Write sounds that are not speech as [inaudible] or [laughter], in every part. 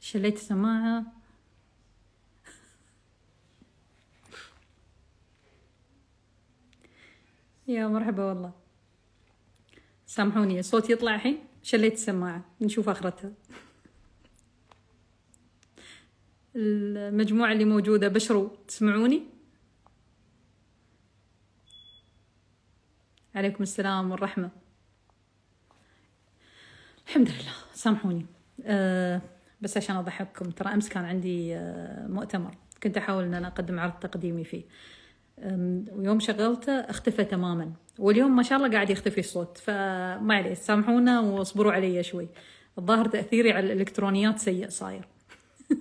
شليت السماعة يا مرحبا والله سامحوني الصوت يطلع الحين شليت السماعة نشوف آخرتها المجموعة اللي موجودة بشروا تسمعوني عليكم السلام والرحمة الحمد لله سامحوني أه بس عشان اضحككم ترى امس كان عندي آه، مؤتمر كنت احاول ان انا اقدم عرض تقديمي فيه ويوم شغلته اختفى تماما واليوم ما شاء الله قاعد يختفي الصوت فما عليه سامحونا واصبروا علي شوي الظاهر تاثيري على الالكترونيات سيء صاير [laughs]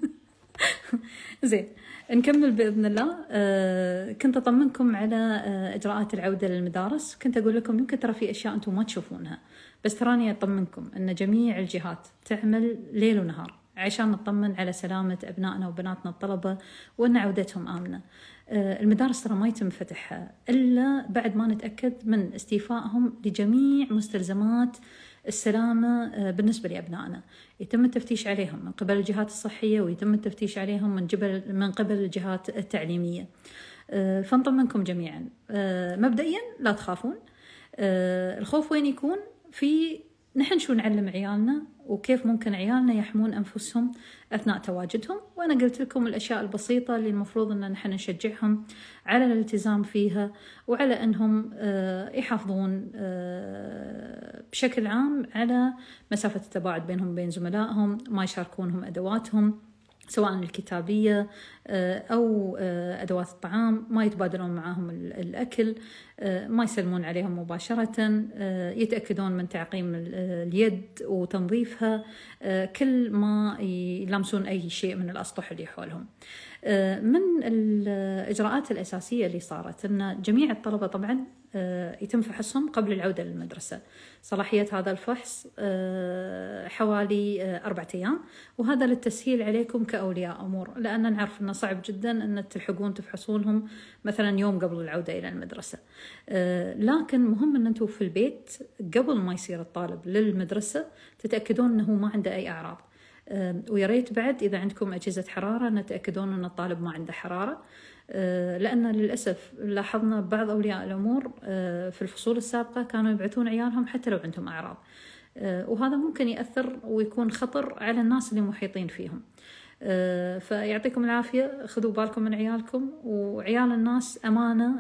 زين نكمل باذن الله آه، كنت اطمنكم على آه، اجراءات العوده للمدارس كنت اقول لكم يمكن ترى في اشياء انتم ما تشوفونها بس تراني اطمنكم ان جميع الجهات تعمل ليل ونهار عشان نطمن على سلامة أبنائنا وبناتنا الطلبة وأن عودتهم آمنة آه، المدارس ترى ما يتم فتحها إلا بعد ما نتأكد من استيفائهم لجميع مستلزمات السلامة آه، بالنسبة لأبنائنا يتم التفتيش عليهم من قبل الجهات الصحية ويتم التفتيش عليهم من, جبل من قبل الجهات التعليمية آه، فنطمنكم جميعا مبدئيا لا تخافون الخوف وين يكون في نحن شو نعلم عيالنا وكيف ممكن عيالنا يحمون أنفسهم أثناء تواجدهم وأنا قلت لكم الأشياء البسيطة اللي المفروض أن نحن نشجعهم على الالتزام فيها وعلى أنهم آه، يحافظون آه، بشكل عام على مسافة التباعد بينهم وبين زملائهم ما يشاركونهم أدواتهم سواء الكتابية آه، أو آه، أدوات الطعام ما يتبادلون معهم الأكل آه، ما يسلمون عليهم مباشرة يتأكدون من تعقيم اليد وتنظيفها كل ما يلمسون أي شيء من الأسطح اللي حولهم آه، من الإجراءات الأساسية اللي صارت أن جميع الطلبة طبعا آه، يتم فحصهم قبل العودة للمدرسة صلاحية هذا الفحص آه، حوالي أربعة أيام وهذا للتسهيل عليكم كأولياء أمور لأن نعرف أنه صعب جدا أن تلحقون تفحصونهم مثلا يوم قبل العودة إلى المدرسة لكن مهم أن أنتم في البيت قبل ما يصير الطالب للمدرسة تتأكدون أنه ما عنده أي أعراض ويا ريت بعد اذا عندكم اجهزه حراره نتاكدون ان الطالب ما عنده حراره أه، لان للاسف لاحظنا بعض اولياء الامور أه، في الفصول السابقه كانوا يبعثون عيالهم حتى لو عندهم اعراض أه، وهذا ممكن ياثر ويكون خطر على الناس اللي محيطين فيهم فيعطيكم العافيه خذوا بالكم من عيالكم وعيال الناس امانه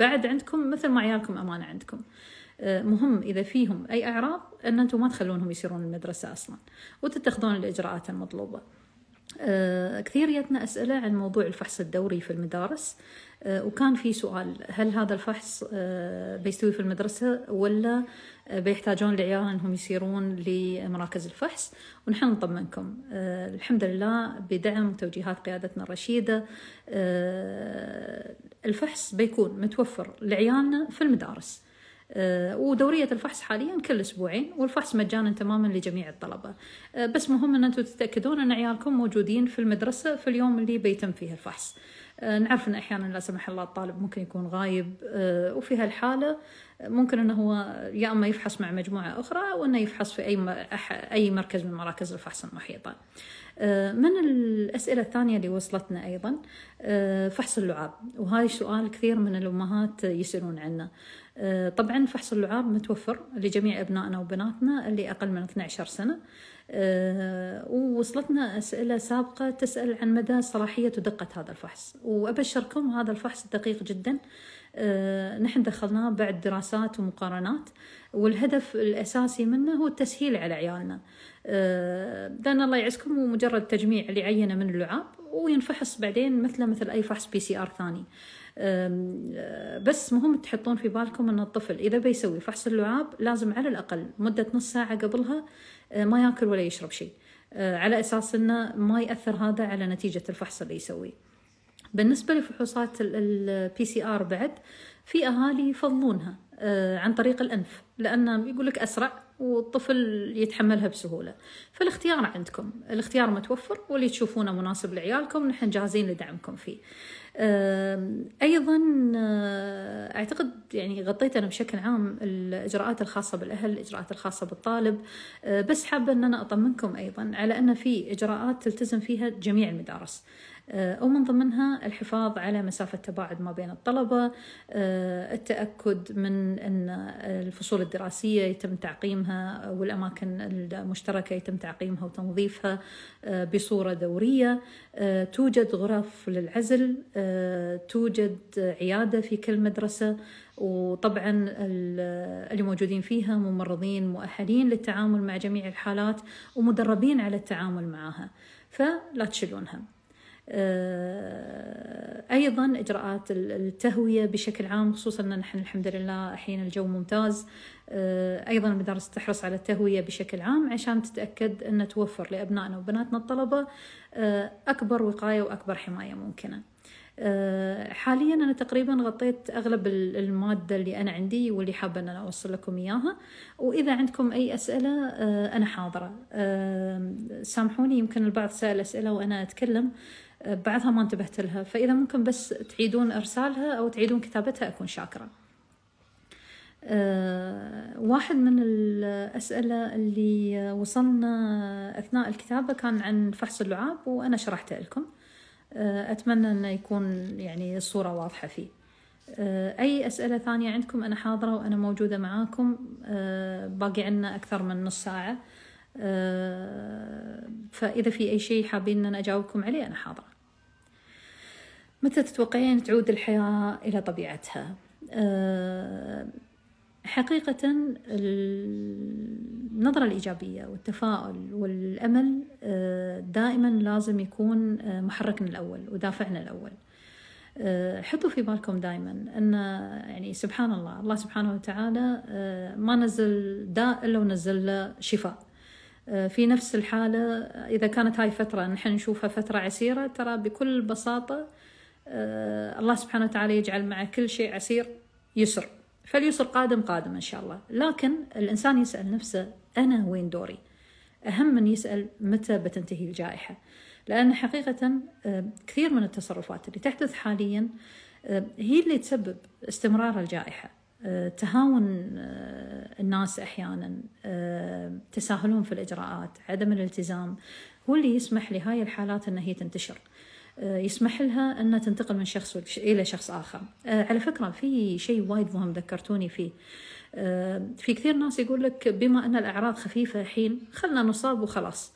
بعد عندكم مثل ما عيالكم امانه عندكم مهم إذا فيهم أي أعراض أن أنتم ما تخلونهم يسيرون المدرسة أصلا وتتخذون الإجراءات المطلوبة آه، كثير جتنا أسئلة عن موضوع الفحص الدوري في المدارس آه، وكان في سؤال هل هذا الفحص آه، بيستوي في المدرسة ولا بيحتاجون العيال أنهم يسيرون لمراكز الفحص ونحن نطمنكم الحمد لله بدعم توجيهات قيادتنا الرشيدة الفحص بيكون متوفر لعيالنا في المدارس آه، ودورية الفحص حاليا كل أسبوعين والفحص مجانا تماما لجميع الطلبة آه، بس مهم أن أنتم تتأكدون أن عيالكم موجودين في المدرسة في اليوم اللي بيتم فيه الفحص آه، نعرف أن أحيانا لا سمح الله الطالب ممكن يكون غايب وفي هالحالة ممكن أنه هو يا أما يفحص مع مجموعة أخرى أو أنه يفحص في أي أي مركز من مراكز الفحص المحيطة من الأسئلة الثانية اللي وصلتنا أيضا فحص اللعاب وهاي سؤال كثير من الأمهات يسألون عنه آه، طبعا فحص اللعاب متوفر لجميع أبنائنا وبناتنا اللي أقل من 12 سنة آه، ووصلتنا أسئلة سابقة تسأل عن مدى صلاحية ودقة هذا الفحص وأبشركم هذا الفحص دقيق جدا آه، نحن دخلناه بعد دراسات ومقارنات والهدف الأساسي منه هو التسهيل على عيالنا لأن الله يعزكم ومجرد تجميع لعينة من اللعاب وينفحص بعدين مثله مثل أي فحص بي سي آر ثاني أه، بس مهم تحطون في بالكم أن الطفل إذا بيسوي فحص اللعاب لازم على الأقل مدة نص ساعة قبلها أه، ما ياكل ولا يشرب شيء أه، على أساس أنه ما يأثر هذا على نتيجة الفحص اللي يسويه بالنسبة لفحوصات البي سي ار بعد في أهالي يفضلونها عن طريق الأنف لأنه يقول لك أسرع والطفل يتحملها بسهولة فالاختيار عندكم الاختيار متوفر واللي تشوفونه مناسب لعيالكم نحن جاهزين لدعمكم فيه ايضا آه، اعتقد يعني غطيت انا بشكل عام الاجراءات الخاصه بالاهل الاجراءات الخاصه بالطالب آه، بس حابه ان انا اطمنكم ايضا على ان في اجراءات تلتزم فيها جميع المدارس أو آه، من ضمنها الحفاظ على مسافة تباعد ما بين الطلبة آه، التأكد من أن الفصول الدراسية يتم تعقيمها والأماكن المشتركة يتم تعقيمها وتنظيفها آه، بصورة دورية توجد غرف للعزل توجد عيادة في كل مدرسة وطبعا اللي موجودين فيها ممرضين مؤهلين للتعامل مع جميع الحالات ومدربين على التعامل معها فلا تشلونها آه، أيضا إجراءات التهوية بشكل عام خصوصا أن نحن الحمد لله الحين الجو ممتاز آه، أيضا المدارس تحرص على التهوية بشكل عام عشان تتأكد أن توفر لأبنائنا وبناتنا الطلبة آه، أكبر وقاية وأكبر حماية ممكنة حاليا أنا تقريبا غطيت أغلب المادة اللي أنا عندي واللي حابة أن أنا أوصل لكم إياها وإذا عندكم أي أسئلة أنا حاضرة سامحوني يمكن البعض سأل أسئلة وأنا أتكلم بعضها ما انتبهت لها فإذا ممكن بس تعيدون إرسالها أو تعيدون كتابتها أكون شاكرة آه، واحد من الأسئلة اللي وصلنا أثناء الكتابة كان عن فحص اللعاب وأنا شرحته لكم آه، أتمنى أنه يكون يعني الصورة واضحة فيه آه، أي أسئلة ثانية عندكم أنا حاضرة وأنا موجودة معاكم باقي عنا أكثر من نص ساعة آه، فإذا في أي شيء حابين أن أنا أجاوبكم عليه أنا حاضرة متى تتوقعين تعود الحياة إلى طبيعتها؟ آه، حقيقة النظرة الإيجابية والتفاؤل والأمل آه، دائما لازم يكون محركنا الأول ودافعنا الأول حطوا في بالكم دائما أن يعني سبحان الله الله سبحانه وتعالى ما نزل داء إلا ونزل له شفاء آه، في نفس الحالة إذا كانت هاي فترة نحن نشوفها فترة عسيرة ترى بكل بساطة آه، الله سبحانه وتعالى يجعل مع كل شيء عسير يسر فاليسر قادم قادم إن شاء الله لكن الإنسان يسأل نفسه أنا وين دوري أهم من يسأل متى بتنتهي الجائحة لأن حقيقة آه، كثير من التصرفات اللي تحدث حاليا هي اللي تسبب استمرار الجائحة تهاون آه، الناس احيانا آه، تساهلون في الاجراءات عدم الالتزام هو اللي يسمح لهاي الحالات ان هي تنتشر آه، يسمح لها انها تنتقل من شخص الى شخص اخر على فكره في شيء وايد مهم ذكرتوني فيه في كثير ناس يقول لك بما ان الاعراض خفيفه الحين خلنا نصاب وخلاص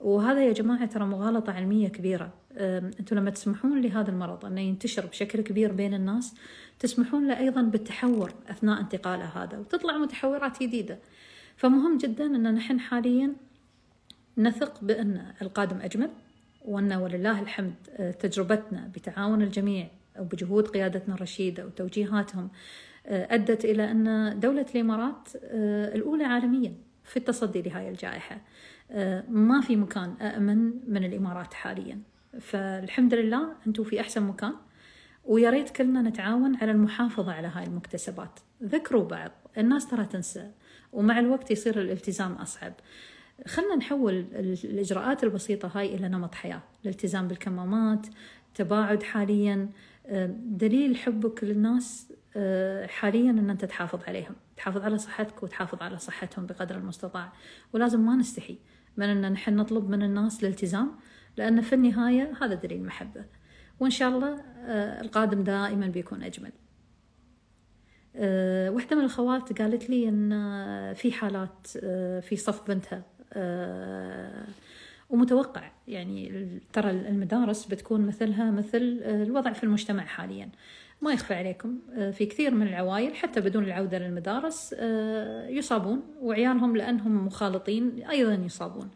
وهذا يا جماعه ترى مغالطه علميه كبيره أنتم لما تسمحون لهذا المرض أنه ينتشر بشكل كبير بين الناس تسمحون له أيضا بالتحور أثناء انتقاله هذا وتطلع متحورات جديدة فمهم جدا أن نحن حاليا نثق بأن القادم أجمل وأن ولله الحمد أه، تجربتنا بتعاون الجميع وبجهود قيادتنا الرشيدة وتوجيهاتهم أه، أدت إلى أن دولة الإمارات أه، الأولى عالميا في التصدي لهذه الجائحة ما في مكان أأمن من الإمارات حاليا فالحمد لله انتم في احسن مكان ويا ريت كلنا نتعاون على المحافظه على هاي المكتسبات ذكروا بعض الناس ترى تنسى ومع الوقت يصير الالتزام اصعب خلنا نحول الاجراءات البسيطه هاي الى نمط حياه الالتزام بالكمامات تباعد حاليا دليل حبك للناس آه، حاليا ان انت تحافظ عليهم تحافظ على صحتك وتحافظ على صحتهم بقدر المستطاع ولازم ما نستحي من ان نحن نطلب من الناس الالتزام لأن في النهاية هذا دليل المحبة وإن شاء الله آه، القادم دائما بيكون أجمل آه، واحدة من الأخوات قالت لي أن آه، في حالات في صف بنتها ومتوقع يعني ترى المدارس بتكون مثلها مثل الوضع في المجتمع حاليا ما يخفى عليكم في كثير من العوائل حتى بدون العودة للمدارس يصابون وعيالهم لأنهم مخالطين أيضا يصابون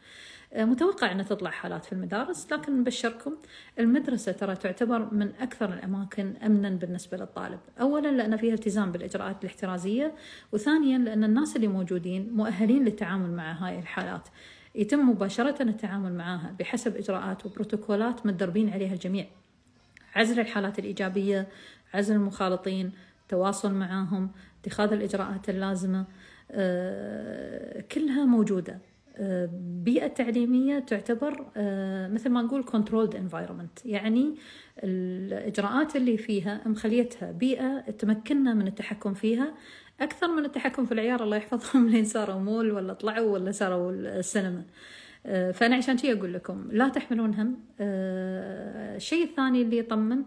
آه، متوقع أن تطلع حالات في المدارس لكن نبشركم المدرسة ترى تعتبر من أكثر الأماكن أمنا بالنسبة للطالب أولا لأن فيها التزام بالإجراءات الاحترازية وثانيا لأن الناس اللي موجودين مؤهلين للتعامل مع هاي الحالات يتم مباشرة التعامل معها بحسب إجراءات وبروتوكولات متدربين عليها الجميع عزل الحالات الإيجابية عزل المخالطين التواصل معاهم اتخاذ الإجراءات اللازمة آه، كلها موجودة بيئة تعليمية تعتبر آه، مثل ما نقول controlled environment يعني الإجراءات اللي فيها مخليتها بيئة تمكننا من التحكم فيها أكثر من التحكم في العيار الله يحفظهم [laughs] لين صاروا مول ولا طلعوا ولا صاروا السينما آه، فأنا عشان شي أقول لكم لا تحملون هم آه، الشيء الثاني اللي يطمن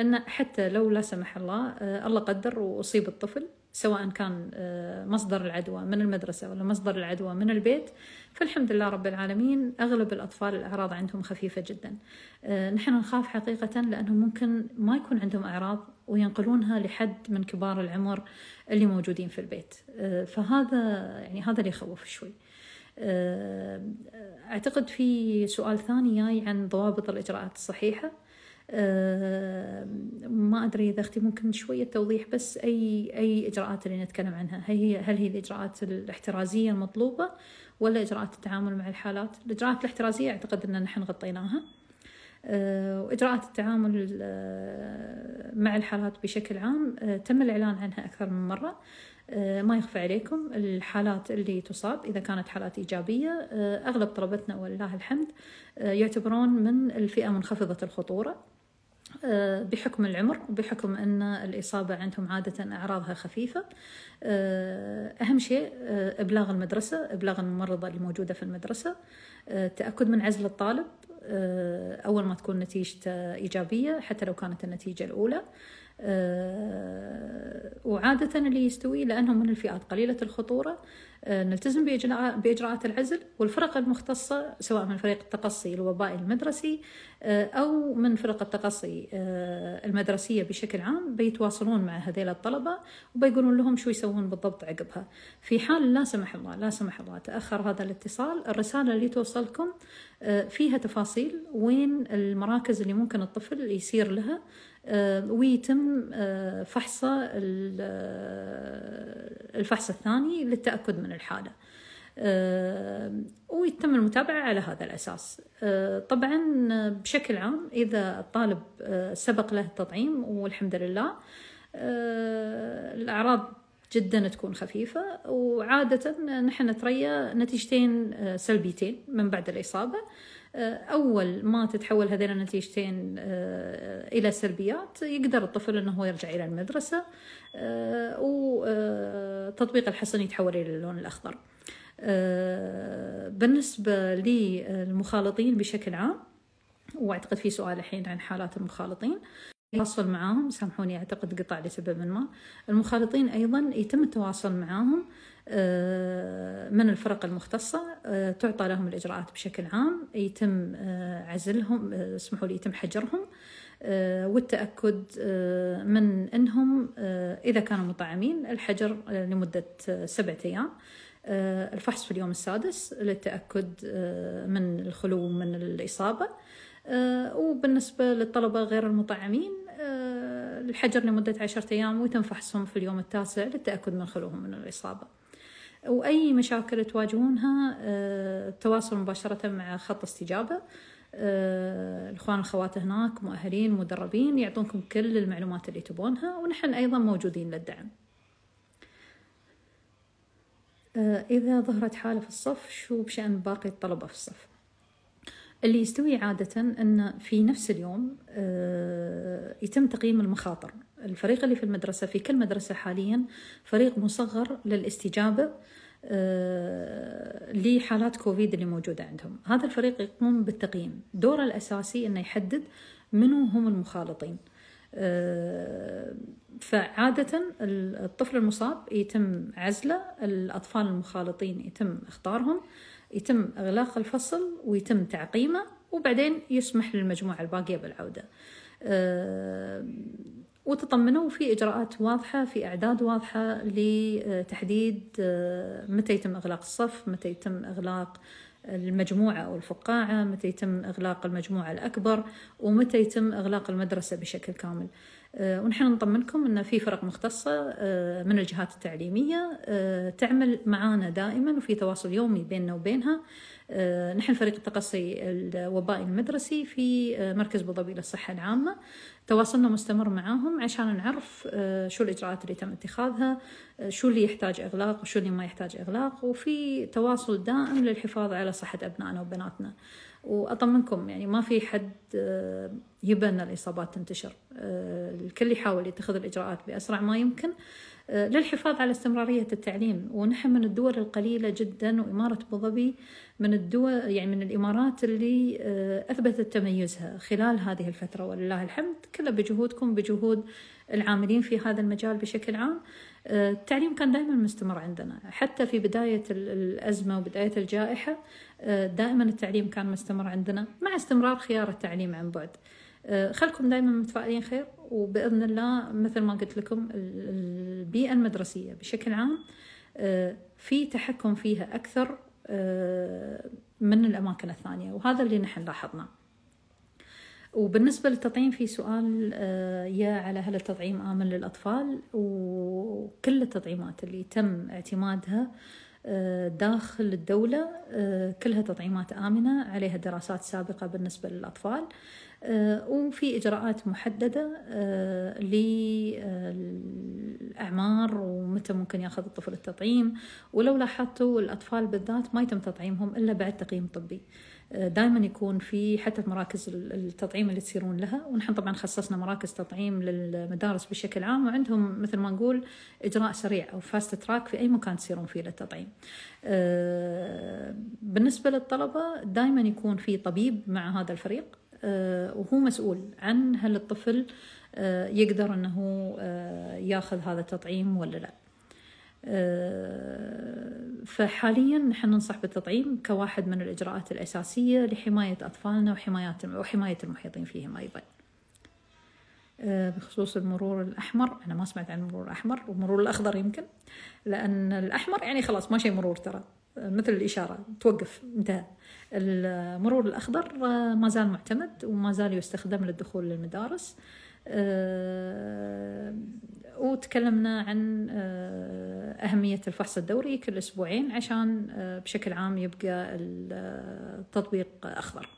أن حتى لو لا سمح الله الله قدر وأصيب الطفل سواء كان آه، مصدر العدوى من المدرسة ولا مصدر العدوى من البيت فالحمد لله رب العالمين أغلب الأطفال الأعراض عندهم خفيفة جدا آه، نحن نخاف حقيقة لأنهم ممكن ما يكون عندهم أعراض وينقلونها لحد من كبار العمر اللي موجودين في البيت آه، فهذا يعني هذا اللي يخوف شوي أعتقد في سؤال ثاني جاي عن ضوابط الإجراءات الصحيحة ما أدري إذا أختي ممكن شوية توضيح بس أي أي إجراءات اللي نتكلم عنها هل هي هل هي الإجراءات الاحترازية المطلوبة ولا إجراءات التعامل مع الحالات الإجراءات الاحترازية أعتقد ان نحن غطيناها أه، وإجراءات التعامل أه، مع الحالات بشكل عام أه، تم الإعلان عنها أكثر من مرة ما يخفى عليكم الحالات اللي تصاب إذا كانت حالات إيجابية أغلب طلبتنا ولله الحمد يعتبرون من الفئة منخفضة الخطورة آه، بحكم العمر وبحكم أن الإصابة عندهم عادة أعراضها خفيفة آه، أهم شيء آه، إبلاغ المدرسة إبلاغ الممرضة الموجودة في المدرسة التأكد من عزل الطالب أول ما تكون نتيجته إيجابية حتى لو كانت النتيجة الأولى آه، وعادة اللي يستوي لأنهم من الفئات قليلة الخطورة آه، نلتزم بإجراءات العزل والفرق المختصة سواء من فريق التقصي الوبائي المدرسي آه، أو من فرق التقصي المدرسية بشكل عام بيتواصلون مع هذيل الطلبة وبيقولون لهم شو يسوون بالضبط عقبها في حال لا سمح الله لا سمح الله تأخر هذا الاتصال الرسالة اللي توصلكم فيها تفاصيل وين المراكز اللي ممكن الطفل يسير لها آه، ويتم آه، فحص آه، الفحص الثاني للتأكد من الحالة ويتم المتابعة على هذا الأساس طبعا بشكل عام إذا الطالب سبق له التطعيم والحمد لله الأعراض جدا تكون خفيفة وعادة نحن نتريى نتيجتين سلبيتين من بعد الإصابة آه، اول ما تتحول هذين النتيجتين آه، الى سلبيات يقدر الطفل انه هو يرجع الى المدرسه آه، وتطبيق الحصن يتحول الى اللون الاخضر بالنسبه للمخالطين بشكل عام واعتقد في سؤال الحين عن حالات المخالطين التواصل معاهم سامحوني اعتقد قطع لسبب ما المخالطين ايضا يتم التواصل معاهم آه، من الفرق المختصة آه، تعطى لهم الإجراءات بشكل عام يتم آه، عزلهم اسمحوا لي يتم حجرهم والتأكد من أنهم إذا كانوا مطعمين الحجر لمدة سبعة أيام الفحص في اليوم السادس للتأكد من الخلو من الإصابة وبالنسبة للطلبة غير المطعمين الحجر لمدة عشرة أيام ويتم فحصهم في اليوم التاسع للتأكد من خلوهم من الإصابة واي مشاكل تواجهونها التواصل آه، مباشره مع خط استجابه آه، الاخوان الخوات هناك مؤهلين مدربين يعطونكم كل المعلومات اللي تبونها ونحن ايضا موجودين للدعم آه، اذا ظهرت حاله في الصف شو بشان باقي الطلبه في الصف اللي يستوي عاده ان في نفس اليوم يتم تقييم المخاطر الفريق اللي في المدرسة في كل مدرسة حاليا فريق مصغر للاستجابة آه، لحالات كوفيد اللي موجودة عندهم هذا الفريق يقوم بالتقييم دوره الأساسي أنه يحدد منو هم المخالطين آه، فعادة الطفل المصاب يتم عزله الأطفال المخالطين يتم اختارهم يتم إغلاق الفصل ويتم تعقيمه وبعدين يسمح للمجموعة الباقية بالعودة آه، وتطمنوا في إجراءات واضحة في أعداد واضحة لتحديد آه، متى يتم إغلاق الصف متى يتم إغلاق المجموعة أو الفقاعة متى يتم إغلاق المجموعة الأكبر ومتى يتم إغلاق المدرسة بشكل كامل آه، ونحن نطمنكم أن في فرق مختصة آه، من الجهات التعليمية تعمل معنا دائما وفي تواصل يومي بيننا وبينها آه، نحن فريق التقصي الوبائي المدرسي في آه، مركز ابو للصحه العامه تواصلنا مستمر معاهم عشان نعرف آه، شو الاجراءات اللي تم اتخاذها شو اللي يحتاج اغلاق وشو اللي ما يحتاج اغلاق وفي تواصل دائم للحفاظ على صحه ابنائنا وبناتنا واطمنكم يعني ما في حد يبى ان الاصابات تنتشر الكل يحاول يتخذ الاجراءات باسرع ما يمكن آه، للحفاظ على استمرارية التعليم ونحن من الدول القليلة جدا وإمارة أبوظبي من الدول يعني من الإمارات اللي آه، أثبتت تميزها خلال هذه الفترة ولله الحمد كله بجهودكم بجهود العاملين في هذا المجال بشكل عام آه، التعليم كان دائما مستمر عندنا حتى في بداية الأزمة وبداية الجائحة دائما التعليم كان مستمر عندنا مع استمرار خيار التعليم عن بعد أه، خلكم دائما متفائلين خير وباذن الله مثل ما قلت لكم البيئه المدرسيه بشكل عام أه، في تحكم فيها اكثر أه، من الاماكن الثانيه وهذا اللي نحن لاحظناه وبالنسبة للتطعيم في سؤال يا على هل التطعيم آمن للأطفال وكل التطعيمات اللي تم اعتمادها آه، داخل الدولة آه، كلها تطعيمات آمنة عليها دراسات سابقة بالنسبة للأطفال آه، وفي إجراءات محددة للأعمار ومتى ممكن ياخذ الطفل التطعيم ولو لاحظتوا الأطفال بالذات ما يتم تطعيمهم إلا بعد تقييم طبي دائما يكون في حتى في مراكز التطعيم اللي تصيرون لها ونحن طبعا خصصنا مراكز تطعيم للمدارس بشكل عام وعندهم مثل ما نقول اجراء سريع او فاست تراك في اي مكان تصيرون فيه للتطعيم آه، بالنسبه للطلبه دائما يكون في طبيب مع هذا الفريق آه، وهو مسؤول عن هل الطفل آه، يقدر انه ياخذ هذا التطعيم ولا لا آه، فحاليا نحن ننصح بالتطعيم كواحد من الإجراءات الأساسية لحماية أطفالنا وحماية وحماية المحيطين فيهم أيضا آه، بخصوص المرور الأحمر أنا ما سمعت عن المرور الأحمر والمرور الأخضر يمكن لأن الأحمر يعني خلاص ما شيء مرور ترى آه، مثل الإشارة توقف انتهى المرور الأخضر ما زال معتمد وما زال يستخدم للدخول للمدارس وتكلمنا عن آه، أهمية الفحص الدوري كل أسبوعين عشان آه، بشكل عام يبقى التطبيق أخضر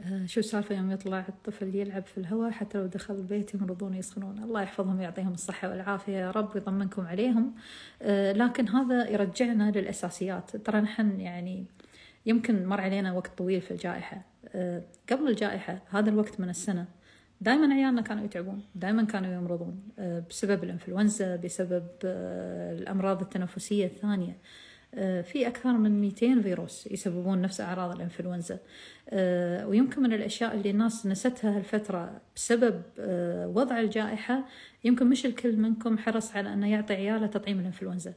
آه، شو السالفة يوم يطلع الطفل يلعب في الهواء حتى لو دخل البيت يمرضون يسخنون الله يحفظهم يعطيهم الصحة والعافية يا رب يطمنكم عليهم لكن هذا يرجعنا للأساسيات ترى نحن يعني يمكن مر علينا وقت طويل في الجائحة قبل الجائحة هذا الوقت من السنة دائما عيالنا كانوا يتعبون دائما كانوا يمرضون آه، بسبب الانفلونزا بسبب آه، الامراض التنفسيه الثانيه آه، في أكثر من 200 فيروس يسببون نفس أعراض الإنفلونزا ويمكن من الأشياء اللي الناس نستها هالفترة بسبب وضع الجائحة يمكن مش الكل منكم حرص على أنه يعطي عياله تطعيم الإنفلونزا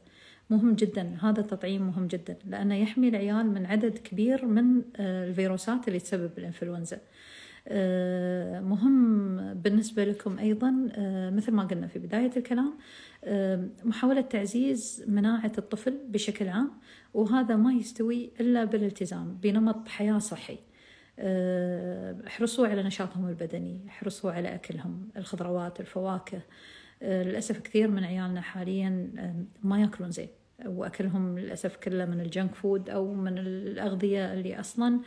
مهم جدا هذا التطعيم مهم جدا لأنه يحمي العيال من عدد كبير من الفيروسات اللي تسبب الإنفلونزا آه، مهم بالنسبة لكم أيضا آه، مثل ما قلنا في بداية الكلام آه، محاولة تعزيز مناعة الطفل بشكل عام وهذا ما يستوي إلا بالالتزام بنمط حياة صحي احرصوا على نشاطهم البدني احرصوا على أكلهم الخضروات الفواكه للأسف كثير من عيالنا حاليا ما يأكلون زين واكلهم للاسف كله من الجنك فود او من الاغذيه اللي اصلا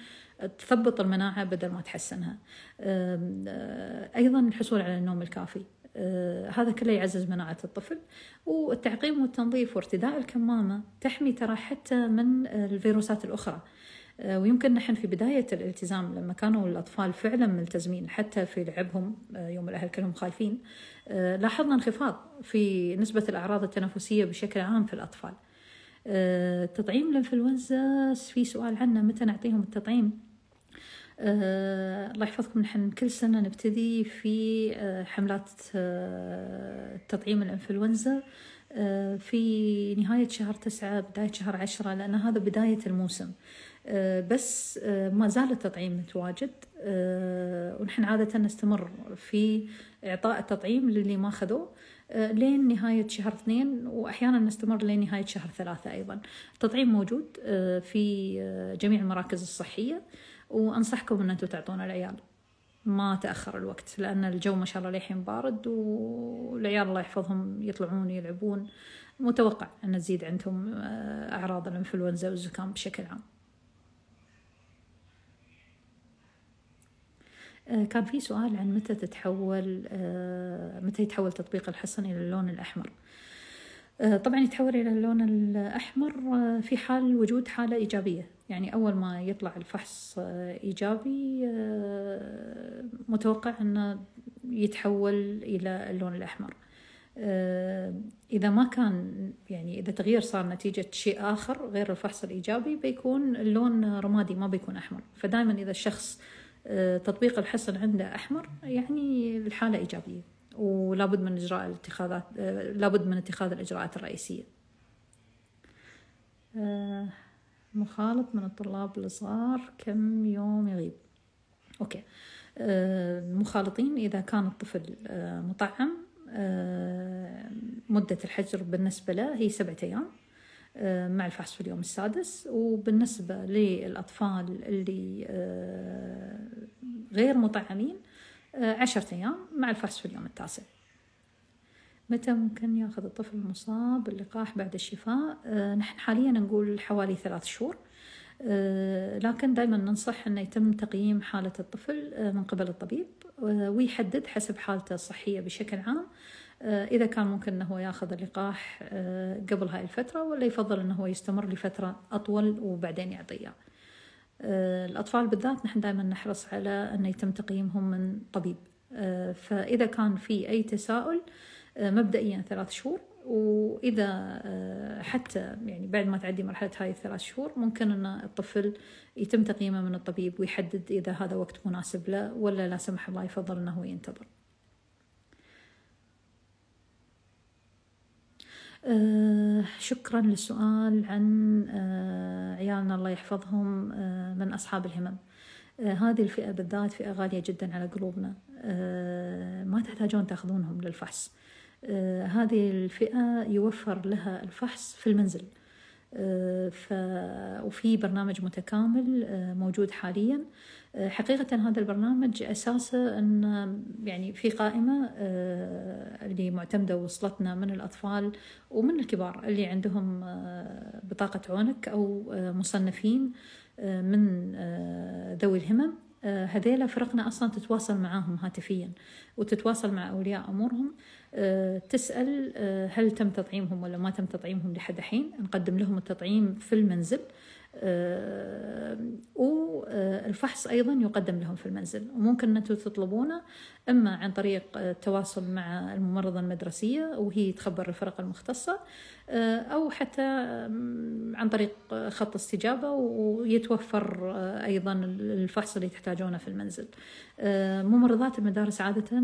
تثبط المناعه بدل ما تحسنها. أه، ايضا الحصول على النوم الكافي. أه، هذا كله يعزز مناعة الطفل والتعقيم والتنظيف وارتداء الكمامة تحمي ترى حتى من الفيروسات الأخرى آه، ويمكن نحن في بداية الالتزام لما كانوا الأطفال فعلا ملتزمين حتى في لعبهم آه، يوم الأهل كلهم خايفين آه، لاحظنا انخفاض في نسبة الأعراض التنفسية بشكل عام في الأطفال تطعيم الانفلونزا في سؤال عنه متى نعطيهم التطعيم الله يحفظكم نحن كل سنة نبتدي في حملات تطعيم الإنفلونزا في نهاية شهر تسعة بداية شهر عشرة لأن هذا بداية الموسم آه، بس آه، ما زال التطعيم متواجد آه، ونحن عادة نستمر في إعطاء التطعيم للي ما أخذوا لين نهاية شهر اثنين وأحيانا نستمر لين نهاية شهر ثلاثة أيضا التطعيم موجود في جميع المراكز الصحية وأنصحكم أن أنتم تعطون العيال ما تأخر الوقت لأن الجو ما شاء الله للحين بارد والعيال الله يحفظهم يطلعون يلعبون متوقع أن تزيد عندهم أعراض الإنفلونزا والزكام بشكل عام آه، كان في سؤال عن متى تتحول آه، متى يتحول تطبيق الحصن إلى اللون الأحمر آه، طبعا يتحول إلى اللون الأحمر في حال وجود حالة إيجابية يعني أول ما يطلع الفحص إيجابي متوقع أنه يتحول إلى اللون الأحمر إذا ما كان يعني إذا تغيير صار نتيجة شيء آخر غير الفحص الإيجابي بيكون اللون رمادي ما بيكون أحمر فدائما إذا الشخص آه، تطبيق الحصن عندنا أحمر يعني الحالة إيجابية ولابد من إجراء الاتخاذات آه، لابد من اتخاذ الإجراءات الرئيسية آه، مخالط من الطلاب الصغار كم يوم يغيب أوكي المخالطين إذا كان الطفل مطعم مدة الحجر بالنسبة له هي سبعة أيام مع الفحص في اليوم السادس وبالنسبة للأطفال اللي آه، غير مطعمين آه، عشرة أيام مع الفحص في اليوم التاسع متى ممكن ياخذ الطفل المصاب اللقاح بعد الشفاء آه، نحن حاليا نقول حوالي ثلاث شهور لكن دائما ننصح أنه يتم تقييم حالة الطفل من قبل الطبيب ويحدد حسب حالته الصحية بشكل عام آه، إذا كان ممكن أنه ياخذ اللقاح آه، قبل هاي الفترة ولا يفضل أنه يستمر لفترة أطول وبعدين يعطيه آه، الأطفال بالذات نحن دائما نحرص على أن يتم تقييمهم من طبيب فإذا كان في أي تساؤل مبدئيا ثلاث شهور وإذا حتى يعني بعد ما تعدي مرحلة هاي الثلاث شهور ممكن أن الطفل يتم تقييمه من الطبيب ويحدد إذا هذا وقت مناسب له ولا لا سمح الله يفضل أنه ينتظر آه، شكرا للسؤال عن آه، عيالنا الله يحفظهم آه، من أصحاب الهمم هذه الفئة بالذات فئة غالية جدا على قلوبنا ما تحتاجون تاخذونهم للفحص هذه الفئة يوفر لها الفحص في المنزل ف... وفي برنامج متكامل موجود حاليا حقيقة هذا البرنامج أساسه أن يعني في قائمة آه، اللي معتمدة وصلتنا من الأطفال ومن الكبار اللي عندهم آه، بطاقة عونك أو آه، مصنفين من ذوي الهمم هذيلا فرقنا أصلا تتواصل معاهم هاتفيا وتتواصل مع أولياء أمورهم تسأل هل تم تطعيمهم ولا ما تم تطعيمهم لحد حين نقدم لهم التطعيم في المنزل آه، والفحص أيضا يقدم لهم في المنزل وممكن أنتم تطلبونه إما عن طريق التواصل مع الممرضة المدرسية وهي تخبر الفرق المختصة آه، أو حتى عن طريق خط استجابة ويتوفر آه، أيضا الفحص اللي تحتاجونه في المنزل ممرضات المدارس عادة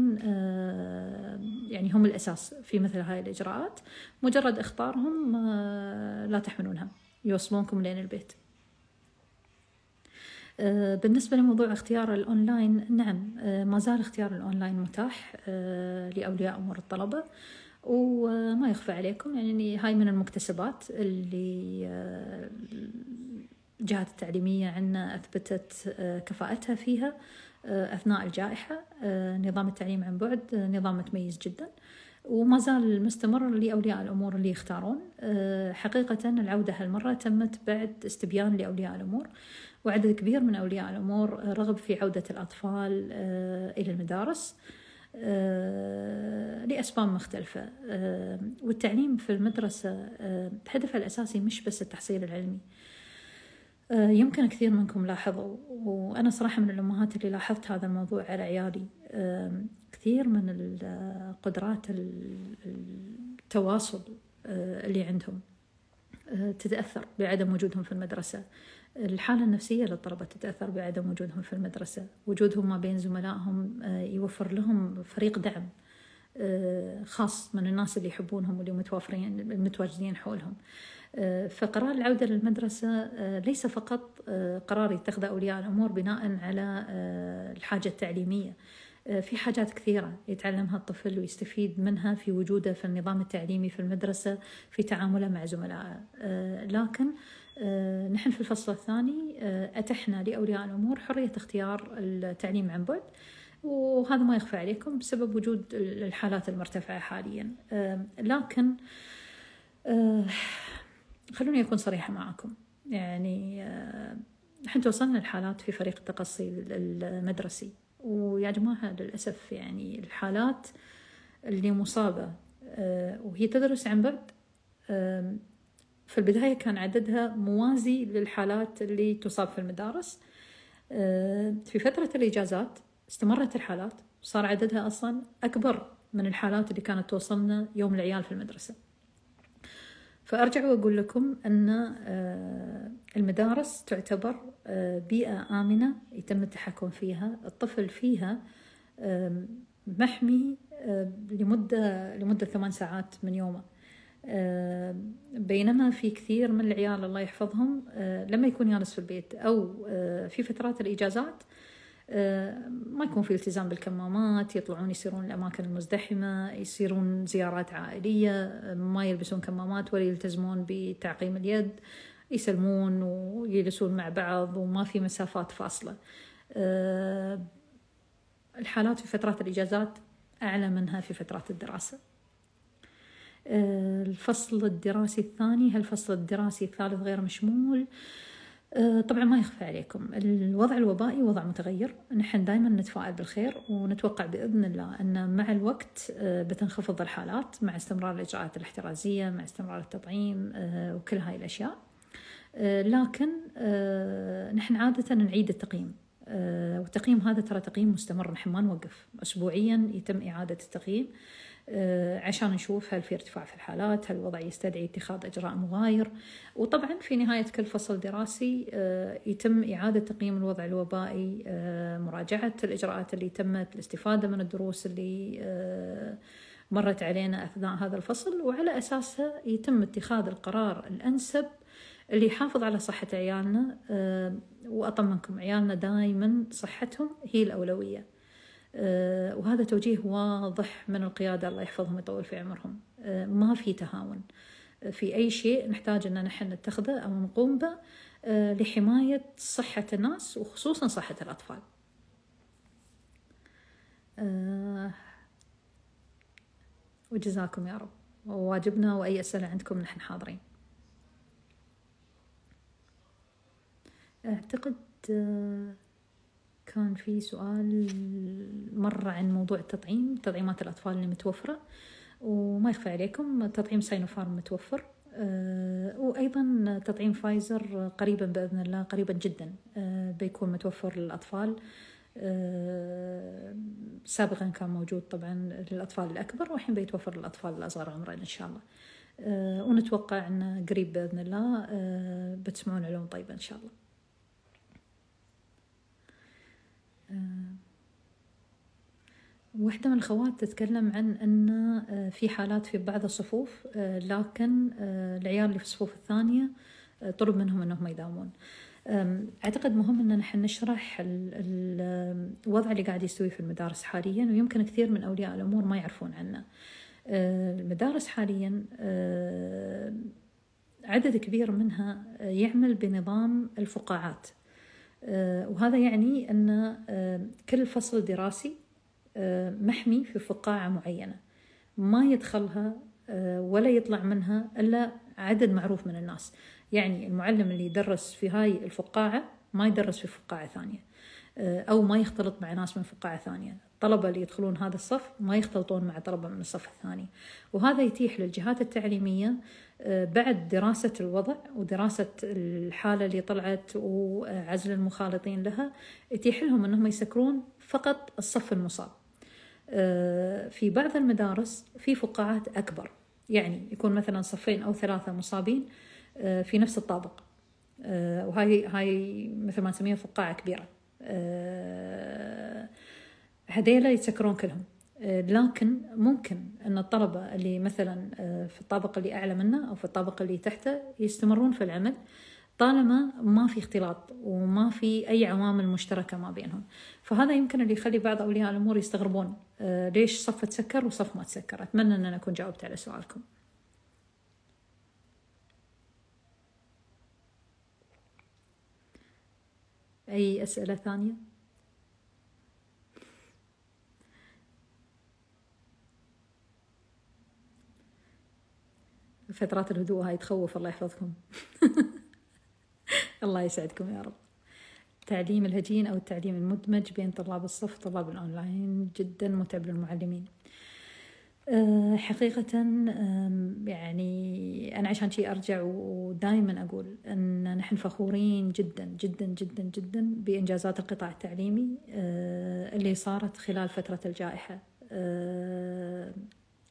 يعني هم الأساس في مثل هاي الإجراءات مجرد إخطارهم لا تحملونها يوصلونكم لين البيت أه، بالنسبة لموضوع اختيار الأونلاين نعم أه، ما زال اختيار الأونلاين متاح أه، لأولياء أمور الطلبة وما يخفى عليكم يعني هاي من المكتسبات اللي الجهات التعليمية عنا أثبتت كفاءتها فيها أثناء الجائحة نظام التعليم عن بعد نظام متميز جداً وما زال مستمر لأولياء الأمور اللي يختارون أه، حقيقة العودة هالمرة تمت بعد استبيان لأولياء الأمور وعدد كبير من أولياء الأمور رغب في عودة الأطفال أه، إلى المدارس أه، لأسباب مختلفة والتعليم في المدرسة هدفه الأساسي مش بس التحصيل العلمي يمكن كثير منكم لاحظوا وأنا صراحة من الأمهات اللي لاحظت هذا الموضوع على عيالي كثير من قدرات التواصل آه، اللي عندهم آه، تتأثر بعدم وجودهم في المدرسة الحالة النفسية للطلبة تتأثر بعدم وجودهم في المدرسة وجودهم ما بين زملائهم آه، يوفر لهم فريق دعم خاص من الناس اللي يحبونهم واللي متوافرين متواجدين حولهم فقرار العودة للمدرسة ليس فقط قرار يتخذه أولياء الأمور بناء على الحاجة التعليمية في حاجات كثيرة يتعلمها الطفل ويستفيد منها في وجوده في النظام التعليمي في المدرسة في تعامله مع زملائه آه، لكن آه، نحن في الفصل الثاني آه، أتحنا لأولياء الأمور حرية اختيار التعليم عن بعد وهذا ما يخفى عليكم بسبب وجود الحالات المرتفعة حاليا لكن خلوني أكون صريحة معكم يعني نحن توصلنا الحالات في فريق التقصي المدرسي ويا جماعة للأسف يعني الحالات اللي مصابة آه، وهي تدرس عن بعد في البداية كان عددها موازي للحالات اللي تصاب في المدارس في فترة الإجازات استمرت الحالات وصار عددها أصلا أكبر من الحالات اللي كانت توصلنا يوم العيال في المدرسة فأرجع وأقول لكم أن آه، المدارس تعتبر آه، بيئة آمنة يتم التحكم فيها الطفل فيها آه، محمي لمدة لمدة ثمان ساعات من يومه بينما في كثير من العيال الله يحفظهم لما يكون يانس في البيت أو في فترات الإجازات آه، ما يكون في التزام بالكمامات يطلعون يسيرون الأماكن المزدحمة يصيرون زيارات عائلية ما يلبسون كمامات ولا يلتزمون بتعقيم اليد يسلمون ويجلسون مع بعض وما في مسافات فاصلة آه، الحالات في فترات الإجازات أعلى منها في فترات الدراسة آه، الفصل الدراسي الثاني هالفصل الدراسي الثالث غير مشمول أه، طبعا ما يخفى عليكم الوضع الوبائي وضع متغير نحن دائما نتفائل بالخير ونتوقع بإذن الله أن مع الوقت أه، بتنخفض الحالات مع استمرار الإجراءات الاحترازية مع استمرار التطعيم أه، وكل هاي الأشياء لكن نحن عادة نعيد التقييم والتقييم هذا ترى تقييم مستمر نحن ما نوقف أسبوعيا يتم إعادة التقييم آه، عشان نشوف هل في ارتفاع في الحالات هل الوضع يستدعي اتخاذ إجراء مغاير وطبعا في نهاية كل فصل دراسي آه، يتم إعادة تقييم الوضع الوبائي آه، مراجعة الإجراءات اللي تمت الاستفادة من الدروس اللي مرت علينا أثناء هذا الفصل وعلى أساسها يتم اتخاذ القرار الأنسب اللي يحافظ على صحة عيالنا وأطمنكم عيالنا دائما صحتهم هي الأولوية آه، وهذا توجيه واضح من القيادة الله يحفظهم ويطول في عمرهم آه، ما في تهاون آه، في أي شيء نحتاج أن نحن نتخذه أو نقوم به لحماية صحة الناس وخصوصا صحة الأطفال وجزاكم يا رب وواجبنا وأي أسئلة عندكم نحن حاضرين أعتقد كان في سؤال مرة عن موضوع التطعيم تطعيمات الأطفال اللي متوفرة وما يخفى عليكم تطعيم ساينوفارم متوفر آه، وأيضا تطعيم فايزر قريبا بإذن الله قريبا جدا آه، بيكون متوفر للأطفال آه، سابقا كان موجود طبعا للأطفال الأكبر والحين بيتوفر للأطفال الأصغر عمرا إن شاء الله ونتوقع أنه قريب بإذن الله بتسمعون علوم طيبة إن شاء الله آه، واحدة من الخوات تتكلم عن أن آه، في حالات في بعض الصفوف آه، لكن العيال اللي في الصفوف الثانية طلب منهم أنهم يداومون أعتقد مهم أن نحن نشرح الوضع اللي قاعد يستوي في المدارس حاليا ويمكن كثير من أولياء الأمور ما يعرفون عنه المدارس حاليا عدد كبير منها يعمل بنظام الفقاعات آه، وهذا يعني أن آه، كل فصل دراسي آه، محمي في فقاعة معينة ما يدخلها ولا يطلع منها إلا عدد معروف من الناس يعني المعلم اللي يدرس في هاي الفقاعة ما يدرس في فقاعة ثانية أو ما يختلط مع ناس من فقاعة ثانية الطلبة اللي يدخلون هذا الصف ما يختلطون مع طلبة من الصف الثاني وهذا يتيح للجهات التعليمية بعد دراسة الوضع ودراسة الحالة اللي طلعت وعزل المخالطين لها يتيح لهم أنهم يسكرون فقط الصف المصاب آه، في بعض المدارس في فقاعات أكبر يعني يكون مثلا صفين أو ثلاثة مصابين آه، في نفس الطابق آه، وهاي هاي مثل ما نسميها فقاعة كبيرة هذيلا يتسكرون كلهم لكن ممكن أن الطلبة اللي مثلا آه، في الطابق اللي أعلى منه أو في الطابق اللي تحته يستمرون في العمل طالما ما في اختلاط وما في أي عوامل مشتركة ما بينهم فهذا يمكن اللي يخلي بعض أولياء الأمور يستغربون آه، ليش صف تسكر وصف ما تسكر أتمنى أن أنا أكون جاوبت على سؤالكم أي أسئلة ثانية؟ فترات الهدوء هاي تخوف الله يحفظكم [laughs] الله يسعدكم يا رب التعليم الهجين أو التعليم المدمج بين طلاب الصف وطلاب الأونلاين جدا متعب للمعلمين أه، حقيقة يعني أنا عشان شيء أرجع ودائما أقول أن نحن فخورين جدا جدا جدا جدا بإنجازات القطاع التعليمي أه، اللي صارت خلال فترة الجائحة أه،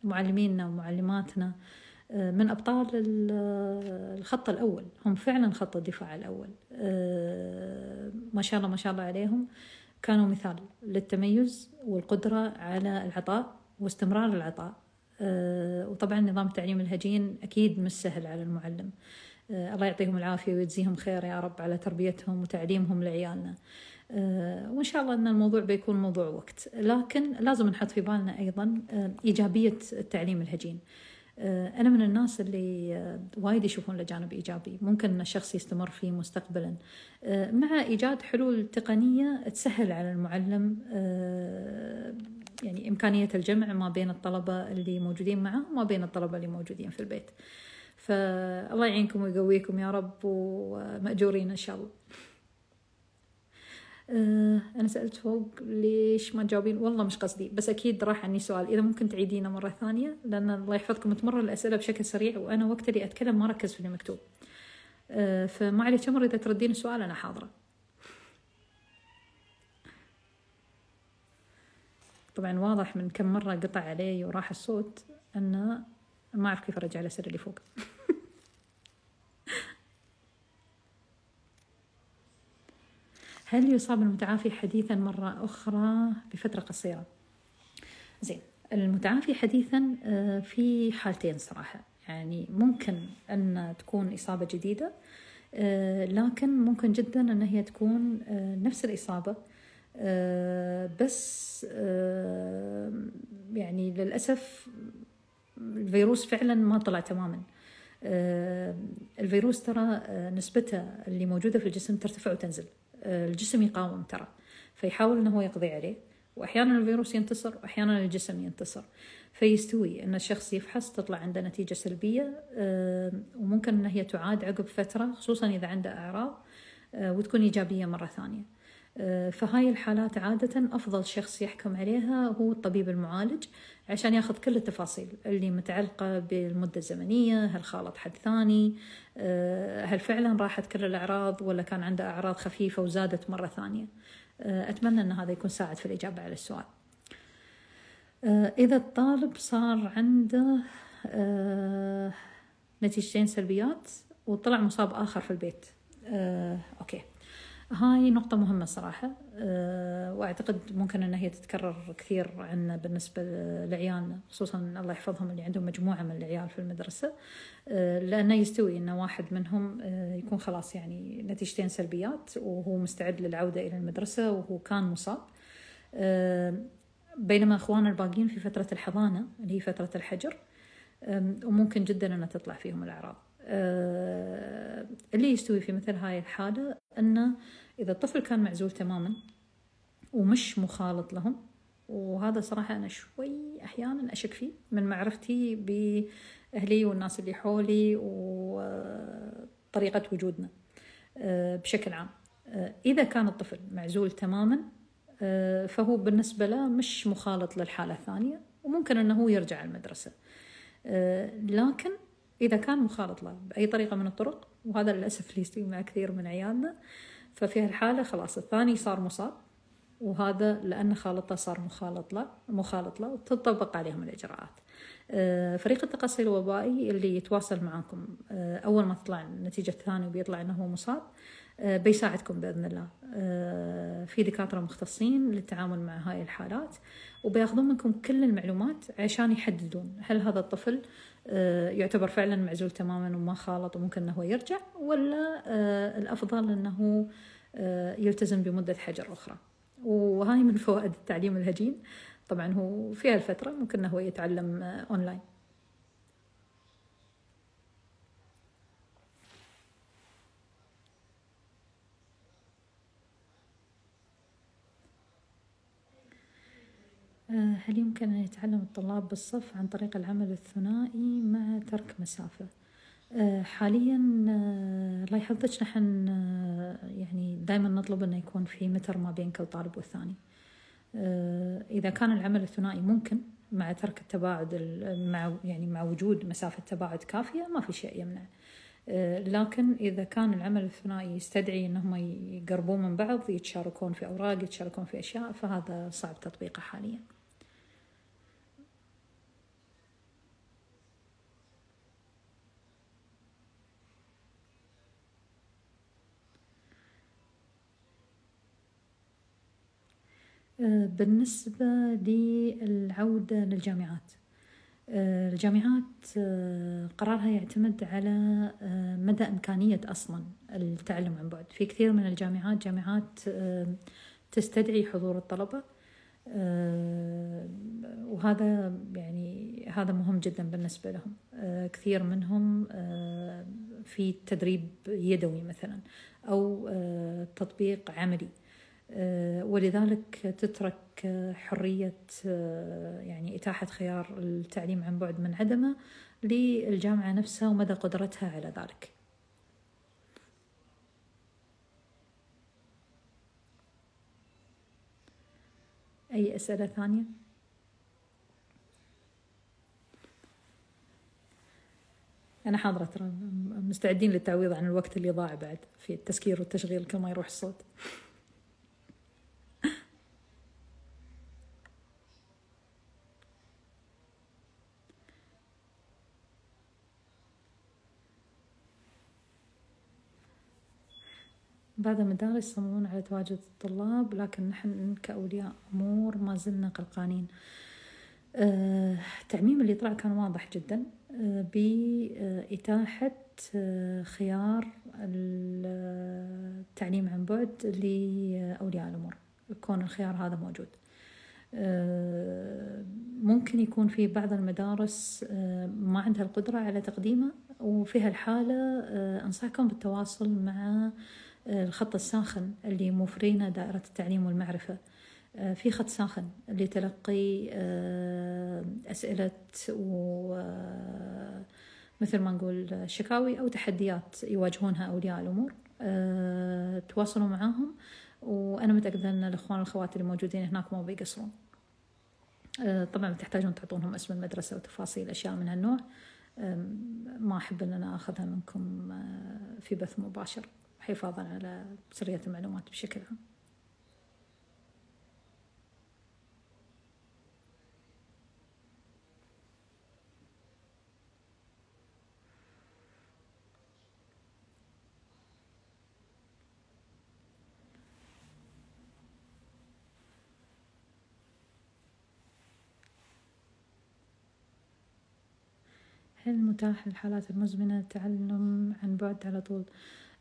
معلمينا ومعلماتنا آه، من أبطال آه، الخط الأول هم فعلا خط الدفاع الأول آه، ما شاء الله ما شاء الله عليهم كانوا مثال للتميز والقدرة على العطاء واستمرار العطاء وطبعا نظام التعليم الهجين أكيد مش سهل على المعلم الله يعطيهم العافية ويجزيهم خير يا رب على تربيتهم وتعليمهم لعيالنا وإن شاء الله أن الموضوع بيكون موضوع وقت لكن لازم نحط في بالنا أيضا إيجابية التعليم الهجين آه، أنا من الناس اللي آه، وايد يشوفون له جانب إيجابي ممكن أن الشخص يستمر فيه مستقبلا آه، مع إيجاد حلول تقنية تسهل على المعلم يعني إمكانية الجمع ما بين الطلبة اللي موجودين معه وما بين الطلبة اللي موجودين في البيت فالله يعينكم ويقويكم يا رب ومأجورين إن شاء الله آه، انا سالت فوق ليش ما تجاوبين والله مش قصدي بس اكيد راح عني سؤال اذا ممكن تعيدينه مره ثانيه لان الله يحفظكم تمر الاسئله بشكل سريع وانا وقت اللي اتكلم ما ركز في المكتوب آه، فما عليك امر اذا تردين السؤال انا حاضره طبعا واضح من كم مره قطع علي وراح الصوت انه ما اعرف كيف ارجع الاسئله اللي فوق هل يصاب المتعافي حديثا مرة أخرى بفترة قصيرة؟ زين المتعافي حديثا آه، في حالتين صراحة يعني ممكن أن تكون إصابة جديدة آه، لكن ممكن جدا أن هي تكون آه، نفس الإصابة بس يعني للأسف الفيروس فعلا ما طلع تماما الفيروس ترى نسبته اللي موجودة في الجسم ترتفع وتنزل الجسم يقاوم ترى فيحاول انه هو يقضي عليه واحيانا الفيروس ينتصر واحيانا الجسم ينتصر فيستوي ان الشخص يفحص تطلع عنده نتيجه سلبيه آه، وممكن ان هي تعاد عقب فتره خصوصا اذا عنده اعراض آه، وتكون ايجابيه مره ثانيه آه، فهاي الحالات عادة أفضل شخص يحكم عليها هو الطبيب المعالج عشان ياخذ كل التفاصيل اللي متعلقة بالمدة الزمنية هل خالط حد ثاني آه، هل فعلا راحت كل الأعراض ولا كان عنده أعراض خفيفة وزادت مرة ثانية آه، أتمنى أن هذا يكون ساعد في الإجابة على السؤال إذا الطالب صار عنده نتيجتين سلبيات وطلع مصاب آخر في البيت أوكي هاي نقطة مهمة صراحة أه، وأعتقد ممكن أن هي تتكرر كثير عندنا بالنسبة لعيالنا خصوصا الله يحفظهم اللي عندهم مجموعة من العيال في المدرسة أه، لأنه يستوي أن واحد منهم أه، يكون خلاص يعني نتيجتين سلبيات وهو مستعد للعودة إلى المدرسة وهو كان مصاب بينما أخوانا الباقيين في فترة الحضانة اللي هي فترة الحجر وممكن جدا أن تطلع فيهم الأعراض آه، اللي يستوي في مثل هاي الحالة أنه إذا الطفل كان معزول تماما ومش مخالط لهم وهذا صراحة أنا شوي أحيانا أشك فيه من معرفتي بأهلي والناس اللي حولي وطريقة وجودنا آه، بشكل عام آه، إذا كان الطفل معزول تماما فهو بالنسبة له مش مخالط للحالة الثانية وممكن أنه يرجع المدرسة لكن إذا كان مخالط له بأي طريقة من الطرق وهذا للأسف اللي يصير مع كثير من عيالنا ففي هالحالة خلاص الثاني صار مصاب وهذا لأن خالطه صار مخالط له مخالط له وتطبق عليهم الإجراءات آه، فريق التقصي الوبائي اللي يتواصل معاكم آه، أول ما تطلع النتيجة الثانية وبيطلع أنه هو مصاب آه، بيساعدكم بإذن الله في دكاترة مختصين للتعامل مع هاي الحالات وبياخذون منكم كل المعلومات عشان يحددون هل هذا الطفل آه، يعتبر فعلا معزول تماما وما خالط وممكن انه يرجع ولا آه، الافضل انه آه، يلتزم بمده حجر اخرى وهاي من فوائد التعليم الهجين طبعا هو في هالفتره ممكن انه يتعلم اونلاين آه، هل يمكن أن يتعلم الطلاب بالصف عن طريق العمل الثنائي مع ترك مسافة؟ آه، حاليا آه، الله يحفظك نحن يعني دائما نطلب أن يكون في متر ما بين كل طالب والثاني اذا كان العمل الثنائي ممكن مع ترك التباعد مع يعني مع وجود مسافه تباعد كافيه ما في شيء يمنع لكن اذا كان العمل الثنائي يستدعي انهم يقربون من بعض يتشاركون في اوراق يتشاركون في اشياء فهذا صعب تطبيقه حاليا آه، بالنسبة للعودة للجامعات آه، الجامعات آه، قرارها يعتمد على مدى إمكانية أصلا التعلم عن بعد في كثير من الجامعات جامعات تستدعي حضور الطلبة وهذا يعني هذا مهم جدا بالنسبة لهم كثير منهم في تدريب يدوي مثلا أو تطبيق عملي آه، ولذلك تترك حرية آه، يعني إتاحة خيار التعليم عن بعد من عدمه للجامعة نفسها ومدى قدرتها على ذلك أي أسئلة ثانية؟ أنا حاضرة ترى مستعدين للتعويض عن الوقت اللي ضاع بعد في التسكير والتشغيل كل ما يروح الصوت بعض المدارس يصممون على تواجد الطلاب لكن نحن كأولياء أمور ما زلنا قلقانين التعميم آه، اللي طلع كان واضح جدا آه، بإتاحة آه، خيار التعليم عن بعد لأولياء الأمور كون الخيار هذا موجود ممكن يكون في بعض المدارس ما عندها القدرة على تقديمه وفي هالحالة أنصحكم بالتواصل مع الخط الساخن اللي موفرينه دائرة التعليم والمعرفة آه، في خط ساخن لتلقي آه، أسئلة و آه، مثل ما نقول شكاوي أو تحديات يواجهونها أولياء الأمور تواصلوا معاهم وأنا متأكدة أن الأخوان والأخوات اللي موجودين هناك ما بيقصرون طبعا تحتاجون تعطونهم اسم المدرسة وتفاصيل أشياء من هالنوع ما أحب أن أنا أخذها منكم في بث مباشر حفاظا على سرية المعلومات بشكل عام هل متاح للحالات المزمنة التعلم عن بعد على طول؟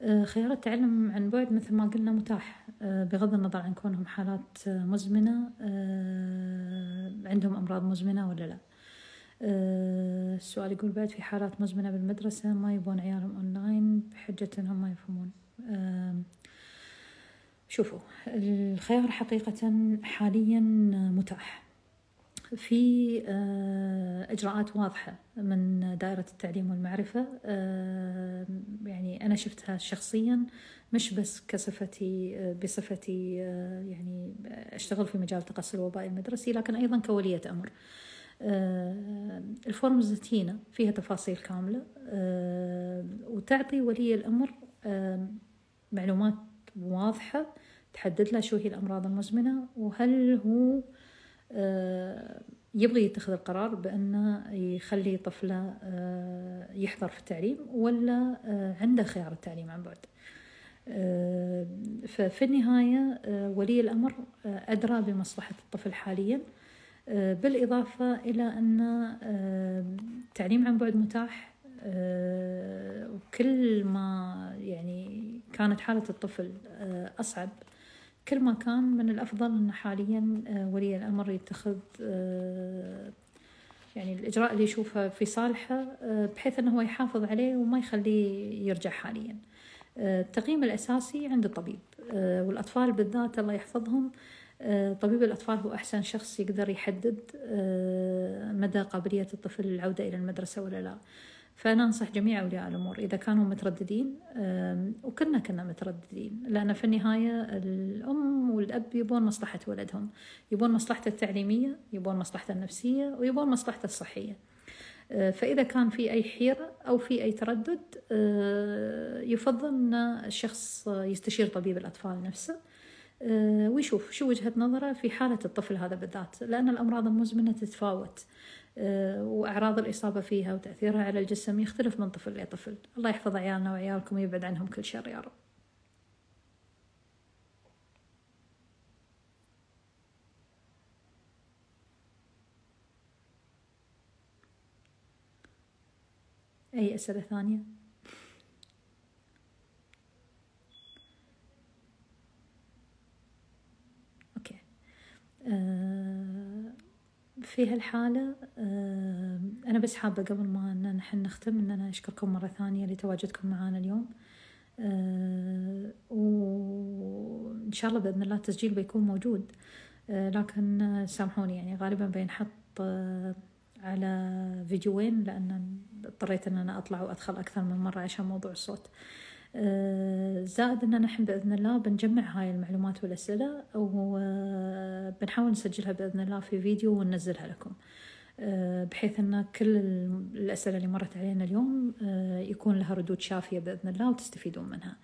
آه، خيار التعلم عن بعد مثل ما قلنا متاح آه، بغض النظر عن كونهم حالات آه، مزمنة عندهم أمراض مزمنة ولا لا السؤال يقول بعد في حالات مزمنة بالمدرسة ما يبون عيالهم أونلاين بحجة أنهم ما يفهمون شوفوا الخيار حقيقة حاليا متاح في آه، اجراءات واضحه من دائره التعليم والمعرفه آه، يعني انا شفتها شخصيا مش بس كصفتي آه، بصفتي يعني اشتغل في مجال تقصي الوباء المدرسي لكن ايضا كوليه امر الفورمز التينه فيها تفاصيل كامله وتعطي ولي الامر معلومات واضحه تحدد له شو هي الامراض المزمنه وهل هو آه، يبغي يتخذ القرار بأنه يخلي طفله آه، يحضر في التعليم ولا آه، عنده خيار التعليم عن بعد ففي النهاية ولي الأمر أدرى بمصلحة الطفل حاليا بالإضافة إلى أن التعليم عن بعد متاح وكل ما يعني كانت حالة الطفل أصعب كل ما كان من الأفضل أن حاليا آه، ولي الأمر يتخذ آه، يعني الإجراء اللي يشوفه في صالحه آه، بحيث أنه هو يحافظ عليه وما يخليه يرجع حاليا التقييم الأساسي عند الطبيب والأطفال بالذات الله يحفظهم طبيب الأطفال هو أحسن شخص يقدر يحدد مدى قابلية الطفل للعودة إلى المدرسة ولا لا فأنا أنصح جميع أولياء الأمور إذا كانوا مترددين وكلنا كنا مترددين لأن في النهاية الأم والأب يبون مصلحة ولدهم يبون مصلحته التعليمية يبون مصلحته النفسية ويبون مصلحته الصحية آه، فإذا كان في أي حيرة أو في أي تردد آه، يفضل أن الشخص يستشير طبيب الأطفال نفسه آه، ويشوف شو وجهة نظره في حالة الطفل هذا بالذات لأن الأمراض المزمنة تتفاوت آه، وأعراض الإصابة فيها وتأثيرها على الجسم يختلف من طفل لطفل الله يحفظ عيالنا وعيالكم ويبعد عنهم كل شر يا رب أي أسئلة ثانية؟ أوكي آه في هالحالة آه، أنا بس حابة قبل ما نحن نختم أن أنا أشكركم مرة ثانية لتواجدكم معنا اليوم آه، وإن شاء الله بإذن الله التسجيل بيكون موجود آه، لكن سامحوني يعني غالبا بينحط على فيديوين لأن اضطريت أن أنا أطلع وأدخل أكثر من مرة عشان موضوع الصوت آه، زائد أننا نحن بإذن الله بنجمع هاي المعلومات والأسئلة وبنحاول آه، نسجلها بإذن الله في فيديو وننزلها لكم آه، بحيث أن كل الأسئلة اللي مرت علينا اليوم يكون لها ردود شافية بإذن الله وتستفيدون منها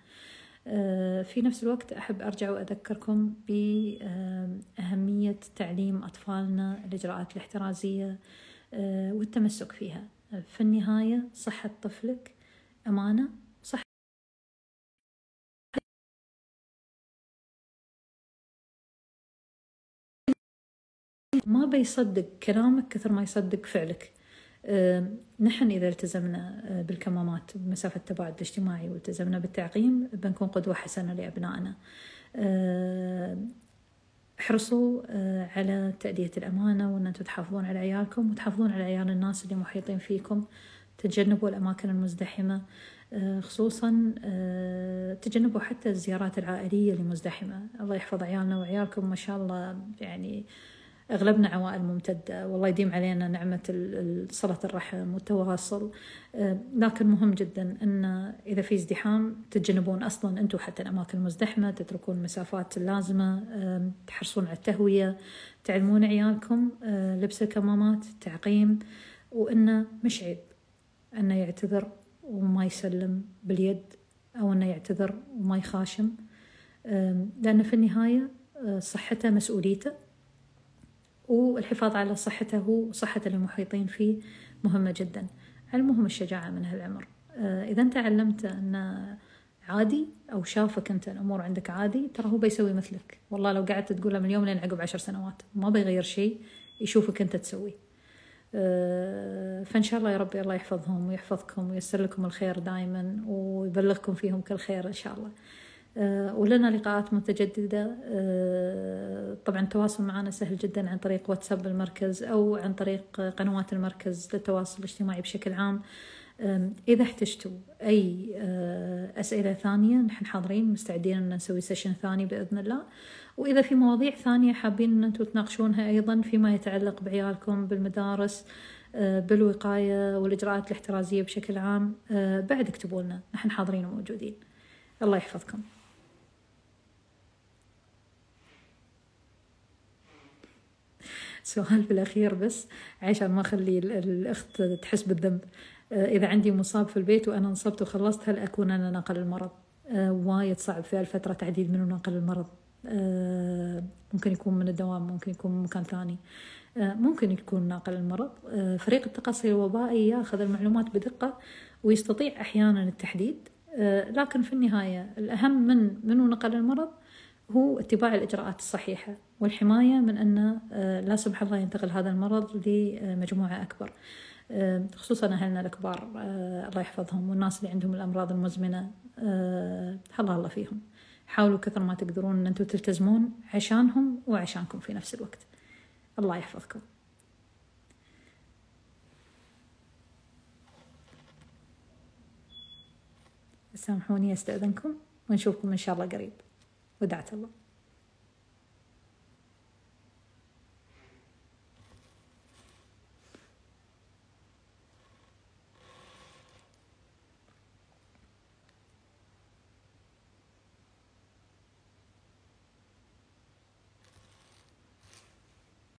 في نفس الوقت أحب أرجع وأذكركم بأهمية تعليم أطفالنا الإجراءات الاحترازية والتمسك فيها في النهاية صحة طفلك أمانة ما بيصدق كلامك كثر ما يصدق فعلك نحن إذا التزمنا أه، بالكمامات بمسافة التباعد الاجتماعي والتزمنا بالتعقيم بنكون قدوة حسنة لأبنائنا احرصوا أه، على تأدية الأمانة وأن أنتم تحافظون على عيالكم وتحافظون على عيال الناس اللي محيطين فيكم تجنبوا الأماكن المزدحمة أه، خصوصا تجنبوا حتى الزيارات العائلية المزدحمة الله يحفظ عيالنا وعيالكم ما شاء الله يعني أغلبنا عوائل ممتدة والله يديم علينا نعمة صلة الرحم والتواصل آه، لكن مهم جدا أن إذا في ازدحام تتجنبون أصلا أنتم حتى الأماكن المزدحمة تتركون المسافات اللازمة تحرصون على التهوية تعلمون عيالكم آه، لبس الكمامات تعقيم وأنه مش عيب أنه يعتذر وما يسلم باليد أو أنه يعتذر وما يخاشم لأن في النهاية آه، صحته مسؤوليته والحفاظ على صحته وصحة المحيطين فيه مهمة جدا المهم الشجاعة من هالعمر آه، إذا أنت علمت أن عادي أو شافك أنت الأمور عندك عادي ترى هو بيسوي مثلك والله لو قعدت تقوله من اليوم لين عقب عشر سنوات ما بيغير شيء يشوفك أنت تسويه آه، فإن شاء الله يا ربي الله يحفظهم ويحفظكم وييسر لكم الخير دائما ويبلغكم فيهم كل خير إن شاء الله آه، ولنا لقاءات متجددة آه، طبعا التواصل معنا سهل جدا عن طريق واتساب المركز أو عن طريق قنوات المركز للتواصل الاجتماعي بشكل عام إذا احتجتوا أي آه، أسئلة ثانية نحن حاضرين مستعدين أن نسوي سيشن ثاني بإذن الله وإذا في مواضيع ثانية حابين أن أنتم تناقشونها أيضا فيما يتعلق بعيالكم بالمدارس بالوقاية والإجراءات الاحترازية بشكل عام بعد اكتبوا لنا نحن حاضرين وموجودين الله يحفظكم سؤال بالأخير بس عشان ما أخلي الأخت تحس بالذنب آه، إذا عندي مصاب في البيت وأنا انصبت وخلصت هل أكون أنا ناقل المرض؟ آه، وايد صعب في الفترة تعديل منه ناقل المرض آه، ممكن يكون من الدوام ممكن يكون من مكان ثاني ممكن يكون ناقل المرض فريق التقصي الوبائي ياخذ المعلومات بدقة ويستطيع أحيانا التحديد لكن في النهاية الأهم من منو نقل المرض هو اتباع الإجراءات الصحيحة والحماية من أن آه، لا سمح الله ينتقل هذا المرض لمجموعة أكبر آه، خصوصا أهلنا الكبار آه، الله يحفظهم والناس اللي عندهم الأمراض المزمنة الله الله فيهم حاولوا كثر ما تقدرون أن أنتم تلتزمون عشانهم وعشانكم في نفس الوقت الله يحفظكم سامحوني استأذنكم ونشوفكم إن شاء الله قريب ودعت الله